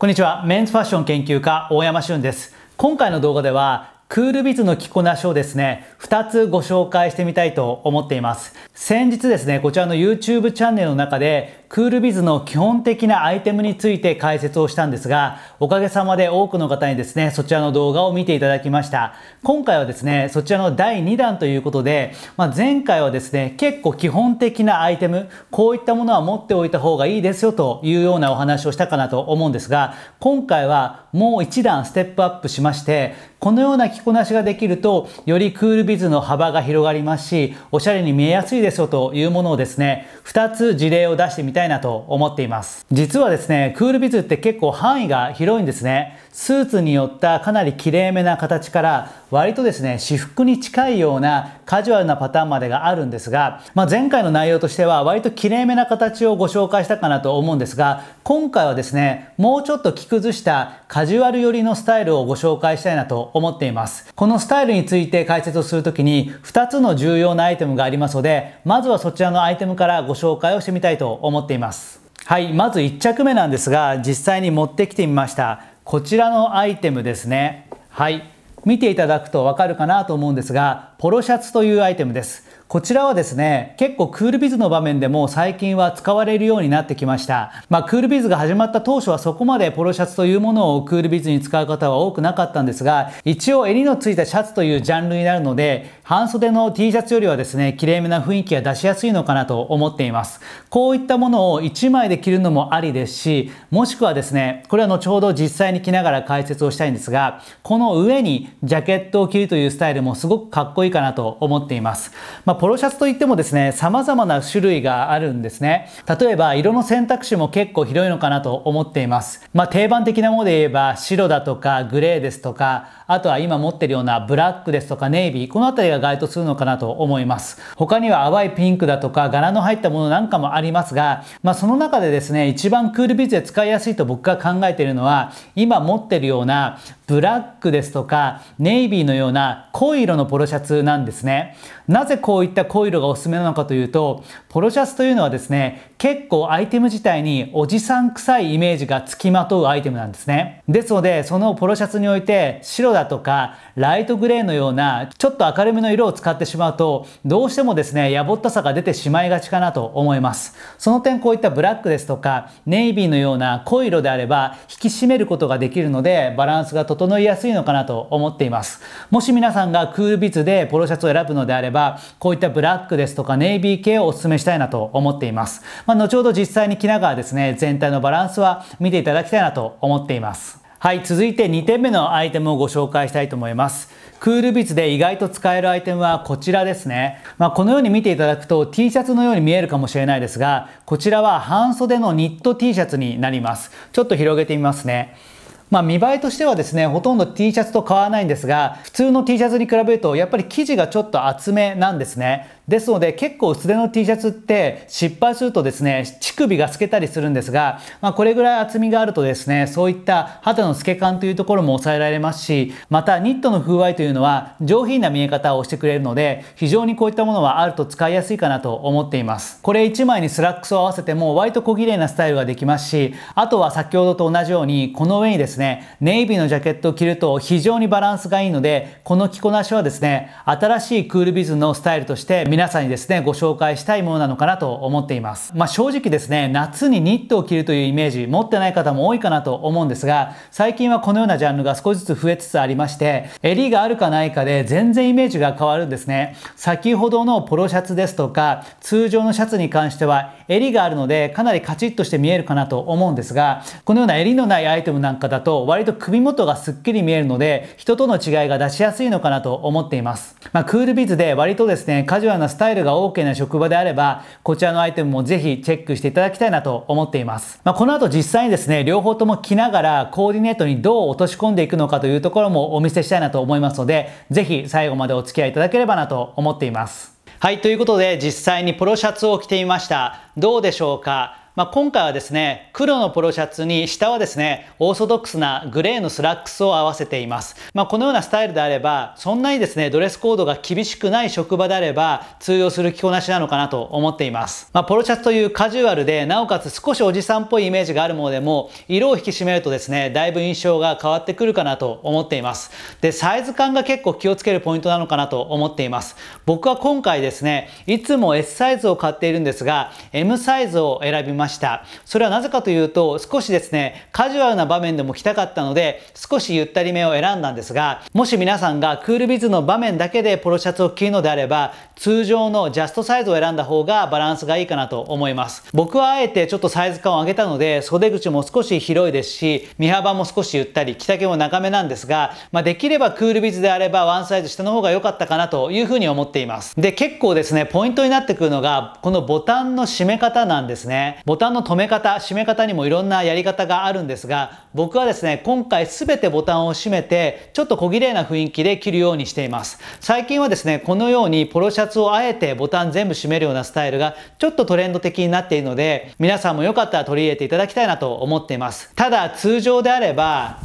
こんにちは。メンズファッション研究家、大山俊です。今回の動画では、クールビズの着こなしをですね、2つご紹介してみたいと思っています。先日ですね、こちらの YouTube チャンネルの中で、クールビズの基本的なアイテムについて解説をしたんですが、おかげさまで多くの方にですね、そちらの動画を見ていただきました。今回はですね、そちらの第2弾ということで、まあ、前回はですね、結構基本的なアイテム、こういったものは持っておいた方がいいですよというようなお話をしたかなと思うんですが、今回はもう1段ステップアップしまして、このような着こなしができると、よりクールビズの幅が広がりますし、おしゃれに見えやすいですよというものをですね、2つ事例を出してみたいたいなと思っています。実はですね、クールビズって結構範囲が広いんですね。スーツによったかなりきれいめな形から割とですね私服に近いようなカジュアルなパターンまでがあるんですが、まあ、前回の内容としては割ときれいめな形をご紹介したかなと思うんですが今回はですねもうちょっと着崩したカジュアル寄りのスタイルをご紹介したいなと思っていますこのスタイルについて解説をするときに2つの重要なアイテムがありますのでまずはそちらのアイテムからご紹介をしてみたいと思っていますはいまず1着目なんですが実際に持ってきてみましたこちらのアイテムですねはい見ていただくと分かるかなと思うんですがポロシャツというアイテムですこちらはですね、結構クールビズの場面でも最近は使われるようになってきました。まあ、クールビズが始まった当初はそこまでポロシャツというものをクールビズに使う方は多くなかったんですが、一応襟のついたシャツというジャンルになるので、半袖の T シャツよりはですね、きれいめな雰囲気が出しやすいのかなと思っています。こういったものを1枚で着るのもありですし、もしくはですね、これは後ほど実際に着ながら解説をしたいんですが、この上にジャケットを着るというスタイルもすごくかっこいいかなと思っています。まあポロシャツといってもですね、様々な種類があるんですね。例えば、色の選択肢も結構広いのかなと思っています。まあ、定番的なもので言えば、白だとか、グレーですとか、あとは今持ってるようなブラックですとか、ネイビー、この辺りが該当するのかなと思います。他には淡いピンクだとか、柄の入ったものなんかもありますが、まあ、その中でですね、一番クールビズで使いやすいと僕が考えているのは、今持ってるような、ブラックですとかネイビーのような濃い色のポロシャツなんですね。なぜこういった濃い色がおすすめなのかというと、ポロシャツというのはですね、結構アイテム自体におじさん臭いイメージが付きまとうアイテムなんですね。ですので、そのポロシャツにおいて白だとかライトグレーのようなちょっと明るめの色を使ってしまうと、どうしてもですね、やぼったさが出てしまいがちかなと思います。その点こういったブラックですとかネイビーのような濃い色であれば引き締めることができるので、バランスが整整いやすいのかなと思っています。もし皆さんがクールビズでポロシャツを選ぶのであれば、こういったブラックですとかネイビー系をお勧めしたいなと思っています。まあ、後ほど実際に着ながらですね、全体のバランスは見ていただきたいなと思っています。はい、続いて2点目のアイテムをご紹介したいと思います。クールビズで意外と使えるアイテムはこちらですね。まあ、このように見ていただくと T シャツのように見えるかもしれないですが、こちらは半袖のニット T シャツになります。ちょっと広げてみますね。まあ、見栄えとしてはですね、ほとんど T シャツと変わらないんですが、普通の T シャツに比べると、やっぱり生地がちょっと厚めなんですね。ですので結構薄手の T シャツって失敗するとですね乳首が透けたりするんですが、まあ、これぐらい厚みがあるとですねそういった肌の透け感というところも抑えられますしまたニットの風合いというのは上品な見え方をしてくれるので非常にこういったものはあると使いやすいかなと思っていますこれ1枚にスラックスを合わせても割と小綺麗なスタイルができますしあとは先ほどと同じようにこの上にですねネイビーのジャケットを着ると非常にバランスがいいのでこの着こなしはですね新しいクールビズのスタイルとして皆皆さんにですね、ご紹介したいものなのかなと思っています。まあ、正直ですね、夏にニットを着るというイメージ持ってない方も多いかなと思うんですが、最近はこのようなジャンルが少しずつ増えつつありまして、襟があるかないかで全然イメージが変わるんですね。先ほどのポロシャツですとか、通常のシャツに関しては襟があるので、かなりカチッとして見えるかなと思うんですが、このような襟のないアイテムなんかだと、割と首元がすっきり見えるので、人との違いが出しやすいのかなと思っています。まあ、クールビズで割とですね、カジュアルなスタイルが OK な職場であれば、こちらのアイテムもぜひチェックしていただきたいなと思っています。まあ、この後実際にですね、両方とも着ながらコーディネートにどう落とし込んでいくのかというところもお見せしたいなと思いますので、ぜひ最後までお付き合いいただければなと思っています。はい、ということで実際にポロシャツを着てみました。どうでしょうかまあ、今回はですね、黒のポロシャツに下はですね、オーソドックスなグレーのスラックスを合わせています。まあ、このようなスタイルであれば、そんなにですね、ドレスコードが厳しくない職場であれば、通用する着こなしなのかなと思っています。まあ、ポロシャツというカジュアルで、なおかつ少しおじさんっぽいイメージがあるものでも、色を引き締めるとですね、だいぶ印象が変わってくるかなと思っています。で、サイズ感が結構気をつけるポイントなのかなと思っています。僕は今回ですね、いつも S サイズを買っているんですが、M サイズを選びました。ました。それはなぜかというと、少しですね、カジュアルな場面でも着たかったので、少しゆったりめを選んだんですが、もし皆さんがクールビズの場面だけでポロシャツを着るのであれば、通常のジャストサイズを選んだ方がバランスがいいかなと思います。僕はあえてちょっとサイズ感を上げたので、袖口も少し広いですし、身幅も少しゆったり、着丈も長めなんですが、まあ、できればクールビズであればワンサイズ下の方が良かったかなというふうに思っています。で、結構ですね、ポイントになってくるのが、このボタンの締め方なんですね。ボタンの止め方、締め方にもいろんなやり方があるんですが、僕はですね、今回全てボタンを締めて、ちょっと小綺麗な雰囲気で切るようにしています。最近はですね、このようにポロシャツをあえてボタン全部締めるようなスタイルがちょっとトレンド的になっているので、皆さんもよかったら取り入れていただきたいなと思っています。ただ、通常であれば、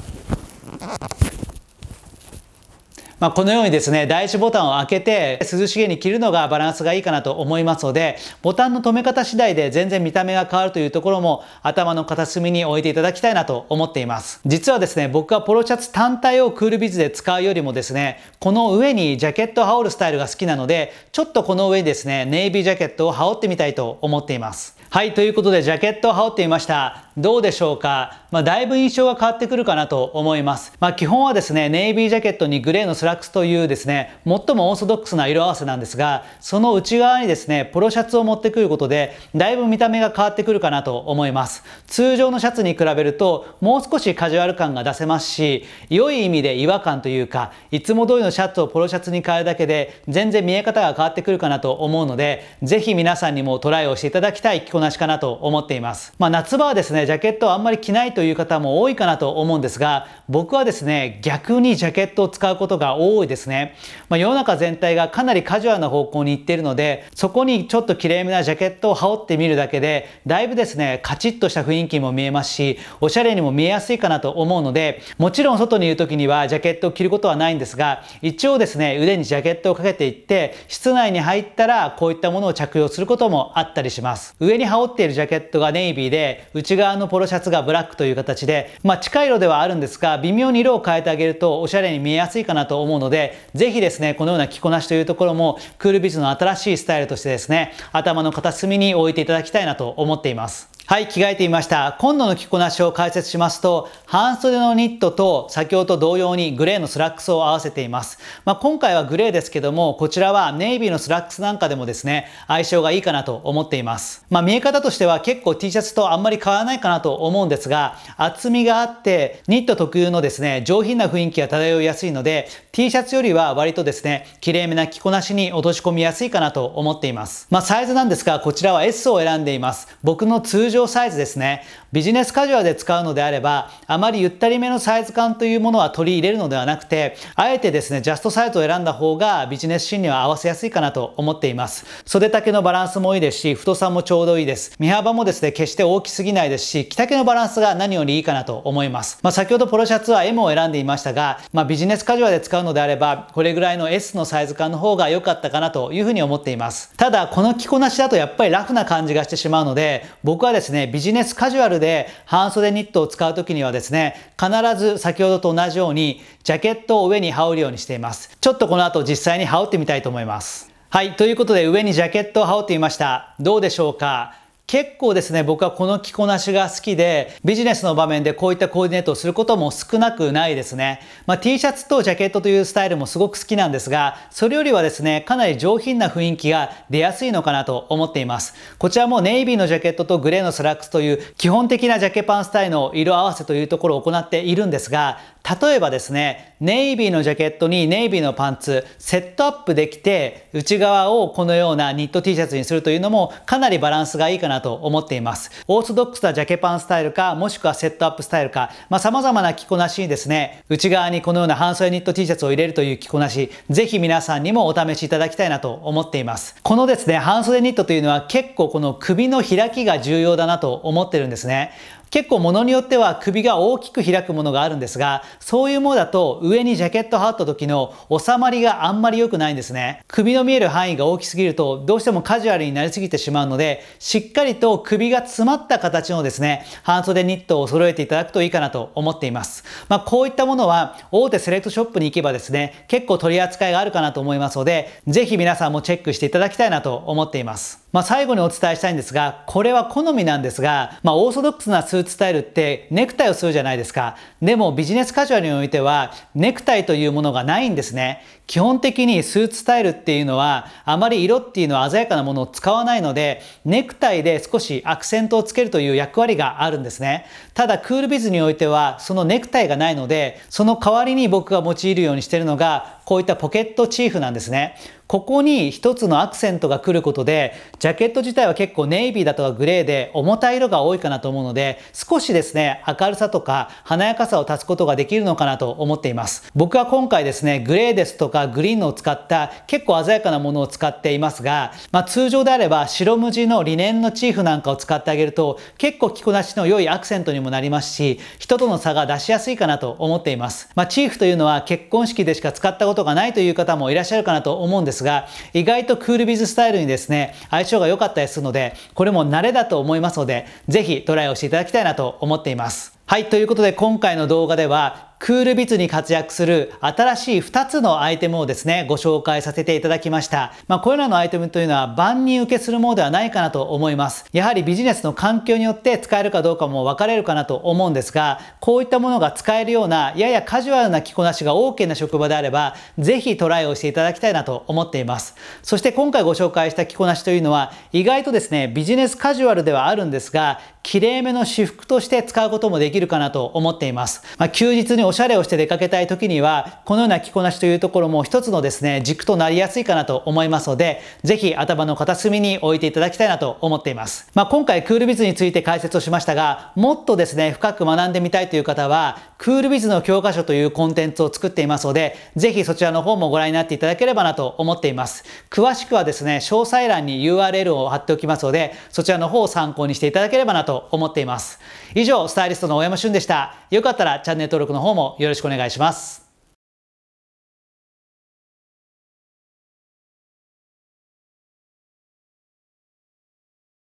まあ、このようにですね、台紙ボタンを開けて涼しげに着るのがバランスがいいかなと思いますので、ボタンの留め方次第で全然見た目が変わるというところも頭の片隅に置いていただきたいなと思っています。実はですね、僕はポロシャツ単体をクールビズで使うよりもですね、この上にジャケットを羽織るスタイルが好きなので、ちょっとこの上にですね、ネイビージャケットを羽織ってみたいと思っています。はい、ということでジャケットを羽織ってみました。どうでしょうか、まあ、だいぶ印象が変わってくるかなと思います、まあ、基本はですねネイビージャケットにグレーのスラックスというですね最もオーソドックスな色合わせなんですがその内側にですねポロシャツを持ってくることでだいぶ見た目が変わってくるかなと思います通常のシャツに比べるともう少しカジュアル感が出せますし良い意味で違和感というかいつも通りのシャツをポロシャツに変えるだけで全然見え方が変わってくるかなと思うのでぜひ皆さんにもトライをしていただきたい着こなしかなと思っています、まあ、夏場はですねジャケットをあんまり着ないという方も多いかなと思うんですが、僕はですね、逆にジャケットを使うことが多いですね。まあ、世の中全体がかなりカジュアルな方向に行っているので、そこにちょっときれいめなジャケットを羽織ってみるだけで、だいぶですね、カチッとした雰囲気も見えますし、おしゃれにも見えやすいかなと思うので、もちろん外にいる時にはジャケットを着ることはないんですが、一応ですね、腕にジャケットをかけていって、室内に入ったらこういったものを着用することもあったりします。上に羽織っているジャケットがネイビーで、内側側のポロシャツがブラックという形で、まあ、近い色ではあるんですが微妙に色を変えてあげるとおしゃれに見えやすいかなと思うのでぜひですねこのような着こなしというところもクールビズの新しいスタイルとしてですね頭の片隅に置いていただきたいなと思っていますはい、着替えてみました。今度の着こなしを解説しますと、半袖のニットと先ほど同様にグレーのスラックスを合わせています。まあ、今回はグレーですけども、こちらはネイビーのスラックスなんかでもですね、相性がいいかなと思っています。まあ、見え方としては結構 T シャツとあんまり変わらないかなと思うんですが、厚みがあって、ニット特有のですね、上品な雰囲気が漂いやすいので、T シャツよりは割とですね、綺麗めな着こなしに落とし込みやすいかなと思っています。まあ、サイズなんですが、こちらは S を選んでいます。僕の常サイズですね。ビジネスカジュアルで使うのであれば、あまりゆったりめのサイズ感というものは取り入れるのではなくて、あえてですね、ジャストサイズを選んだ方がビジネスシーンには合わせやすいかなと思っています。袖丈のバランスもいいですし、太さもちょうどいいです。身幅もですね、決して大きすぎないですし、着丈のバランスが何よりいいかなと思います。まあ、先ほどポロシャツは M を選んでいましたが、まあ、ビジネスカジュアルで使うのであれば、これぐらいの S のサイズ感の方が良かったかなというふうに思っています。ただ、この着こなしだとやっぱりラフな感じがしてしまうので、僕はですねですね、ビジネスカジュアルで半袖ニットを使う時にはですね、必ず先ほどと同じようにジャケットを上に羽織るようにしています。ちょっとこの後実際に羽織ってみたいと思います。はい、ということで上にジャケットを羽織ってみました。どうでしょうか結構ですね、僕はこの着こなしが好きで、ビジネスの場面でこういったコーディネートをすることも少なくないですね。まあ、T シャツとジャケットというスタイルもすごく好きなんですが、それよりはですね、かなり上品な雰囲気が出やすいのかなと思っています。こちらもネイビーのジャケットとグレーのスラックスという基本的なジャケパンスタイルの色合わせというところを行っているんですが、例えばですね、ネイビーのジャケットにネイビーのパンツ、セットアップできて、内側をこのようなニット T シャツにするというのも、かなりバランスがいいかなと思っています。オーソドックスなジャケパンスタイルか、もしくはセットアップスタイルか、まあ、様々な着こなしにですね、内側にこのような半袖ニット T シャツを入れるという着こなし、ぜひ皆さんにもお試しいただきたいなと思っています。このですね、半袖ニットというのは結構この首の開きが重要だなと思ってるんですね。結構物によっては首が大きく開くものがあるんですが、そういうものだと上にジャケット羽織った時の収まりがあんまり良くないんですね。首の見える範囲が大きすぎるとどうしてもカジュアルになりすぎてしまうので、しっかりと首が詰まった形のですね、半袖ニットを揃えていただくといいかなと思っています。まあ、こういったものは大手セレクトショップに行けばですね、結構取り扱いがあるかなと思いますので、ぜひ皆さんもチェックしていただきたいなと思っています。まあ、最後にお伝えしたいんですが、これは好みなんですが、まあ、オーソドックスなスーツスタイルってネクタイをするじゃないですか。でもビジネスカカジュアルにおいてはネクタイというものがないんですね。基本的にスーツスタイルっていうのはあまり色っていうのは鮮やかなものを使わないのでネクタイで少しアクセントをつけるという役割があるんですね。ただクールビズにおいてはそのネクタイがないのでその代わりに僕が用いるようにしているのがこういったポケットチーフなんですね。ここに一つのアクセントが来ることで、ジャケット自体は結構ネイビーだとかグレーで重たい色が多いかなと思うので、少しですね、明るさとか華やかさを足すことができるのかなと思っています。僕は今回ですね、グレーですとかグリーンのを使った結構鮮やかなものを使っていますが、まあ、通常であれば白無地のリネンのチーフなんかを使ってあげると、結構着こなしの良いアクセントにもなりますし、人との差が出しやすいかなと思っています。まあ、チーフというのは結婚式でしか使ったことことがないという方もいらっしゃるかなと思うんですが、意外とクールビズスタイルにですね、相性が良かったりするので、これも慣れだと思いますので、ぜひトライをしていただきたいなと思っています。はい、ということで今回の動画では、クールビズに活躍する新しい2つのアイテムをですね、ご紹介させていただきました。まあ、これらのアイテムというのは万人受けするものではないかなと思います。やはりビジネスの環境によって使えるかどうかも分かれるかなと思うんですが、こういったものが使えるような、ややカジュアルな着こなしが OK な職場であれば、ぜひトライをしていただきたいなと思っています。そして今回ご紹介した着こなしというのは、意外とですね、ビジネスカジュアルではあるんですが、きれいめの私服として使うこともできるかなと思っています。まあ、休日におしゃれをして出かけたい時には、このような着こなしというところも一つのですね、軸となりやすいかなと思いますので、是非頭の片隅に置いていただきたいなと思っています。まあ、今回クールビズについて解説をしましたが、もっとですね、深く学んでみたいという方は、クールビズの教科書というコンテンツを作っていますので、是非そちらの方もご覧になっていただければなと思っています。詳しくはですね、詳細欄に URL を貼っておきますので、そちらの方を参考にしていただければなと思っています。以上、スタイリストの大山俊でした。よかったらチャンネル登録の方もよろしくお願いします。